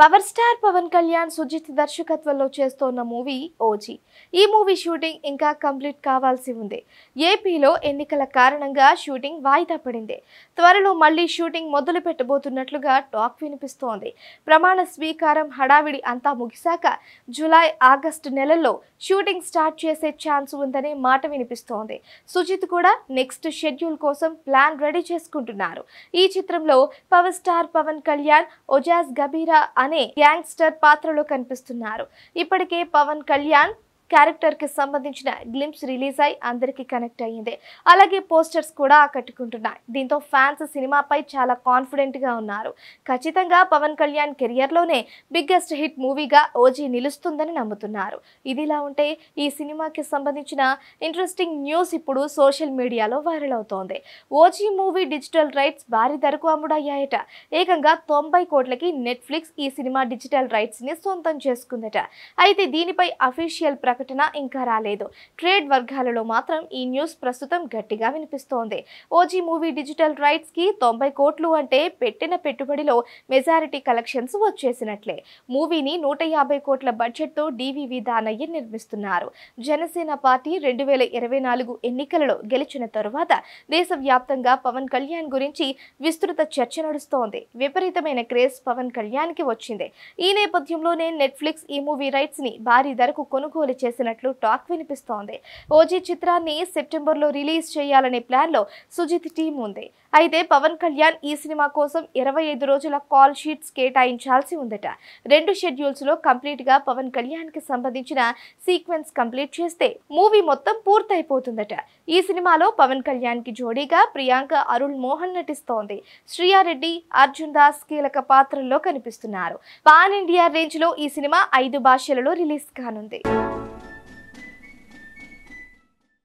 power star Pawan Kalyan Sujith దర్శకత్వంలో చేస్తోన్న movie OG ఈ మూవీ షూటింగ్ ఇంకా కంప్లీట్ కావాల్సి ఉంది ఏపీలో ఎన్నికల కారణంగా షూటింగ్ వాయిదా పడింది త్వరలో మళ్లీ షూటింగ్ మొదలు పెట్టబోతున్నట్లుగా టాక్ వినిపిస్తోంది ప్రమాణ స్వీకారం హడావిడి అంతా ముగిశాక జూలై ఆగస్టు నెలల్లో షూటింగ్ స్టార్ట్ చేసే ఛాన్స్ ఉందనే మాట వినిపిస్తోంది సుజిత్ కూడా నెక్స్ట్ షెడ్యూల్ కోసం ప్లాన్ రెడీ చేసుకుంటున్నారు ఈ చిత్రంలో పవర్ స్టార్ పవన్ కళ్యాణ్ ఒజాజ్ గబీరా లాగానే గ్యాంగ్స్టర్ పాత్రలో కనిపిస్తున్నారు ఇప్పటికే పవన్ కళ్యాణ్ క్యారెక్టర్కి సంబంధించిన గ్లిమ్స్ రిలీజ్ అయి అందరికీ కనెక్ట్ అయ్యింది అలాగే పోస్టర్స్ కూడా ఆకట్టుకుంటున్నాయి దీంతో ఫ్యాన్స్ సినిమాపై చాలా కాన్ఫిడెంట్గా ఉన్నారు ఖచ్చితంగా పవన్ కళ్యాణ్ కెరియర్లోనే బిగ్గెస్ట్ హిట్ మూవీగా ఓజీ నిలుస్తుందని నమ్ముతున్నారు ఇదిలా ఉంటే ఈ సినిమాకి సంబంధించిన ఇంట్రెస్టింగ్ న్యూస్ ఇప్పుడు సోషల్ మీడియాలో వైరల్ అవుతోంది ఓజీ మూవీ డిజిటల్ రైట్స్ భారీ ధరకు అమ్ముడయ్యాయట ఏకంగా తొంభై కోట్లకి నెట్ఫ్లిక్స్ ఈ సినిమా డిజిటల్ రైట్స్ని సొంతం చేసుకుందట అయితే దీనిపై అఫీషియల్ ప్రకటన ప్రకటన ఇంకా రాలేదు ట్రేడ్ వర్గాలలో మాత్రం ఈ న్యూస్ ప్రస్తుతం గట్టిగా వినిపిస్తోంది ఓజీ మూవీ డిజిటల్ రైట్స్ కి తొంభై కోట్లు అంటే పెట్టిన పెట్టుబడిలో మెజారిటీ కలెక్షన్స్ వచ్చేసినట్లే మూవీని నూట యాభై కోట్ల బడ్జెట్తో డివివి దానయ్య నిర్మిస్తున్నారు జనసేన పార్టీ రెండు వేల ఇరవై నాలుగు ఎన్నికలలో గెలిచిన తరువాత దేశవ్యాప్తంగా పవన్ కళ్యాణ్ గురించి విస్తృత చర్చ నడుస్తోంది విపరీతమైన క్రేజ్ పవన్ కళ్యాణ్ కి వచ్చింది ఈ నేపథ్యంలోనే నెట్ఫ్లిక్స్ ఈ మూవీ రైట్స్ ని భారీ ధరకు కొనుగోలు చేసింది చేసినట్లు టాక్ వినిపిస్తోంది ఓజీ చిత్రాన్ని సెప్టెంబర్లో రిలీజ్ చేయాలనే ప్లాన్ లో సుజిత్ టీం ఉంది అయితే పవన్ కళ్యాణ్ ఈ సినిమా కోసం ఇరవై ఐదు రోజుల కాల్ షీట్స్ కేటాయించాల్సి ఉందట రెండు షెడ్యూల్స్ లో కంప్లీట్ గా పవన్ కళ్యాణ్ కి సంబంధించిన సీక్వెన్స్ కంప్లీట్ చేస్తే మూవీ మొత్తం పూర్తయిపోతుందట ఈ సినిమాలో పవన్ కళ్యాణ్ కి జోడీగా ప్రియాంక అరుణ్ మోహన్ నటిస్తోంది శ్రీయారెడ్డి అర్జున్ దాస్ కీలక పాత్రల్లో కనిపిస్తున్నారు పాన్ ఇండియా రేంజ్ లో ఈ సినిమా ఐదు భాషలలో రిలీజ్ కానుంది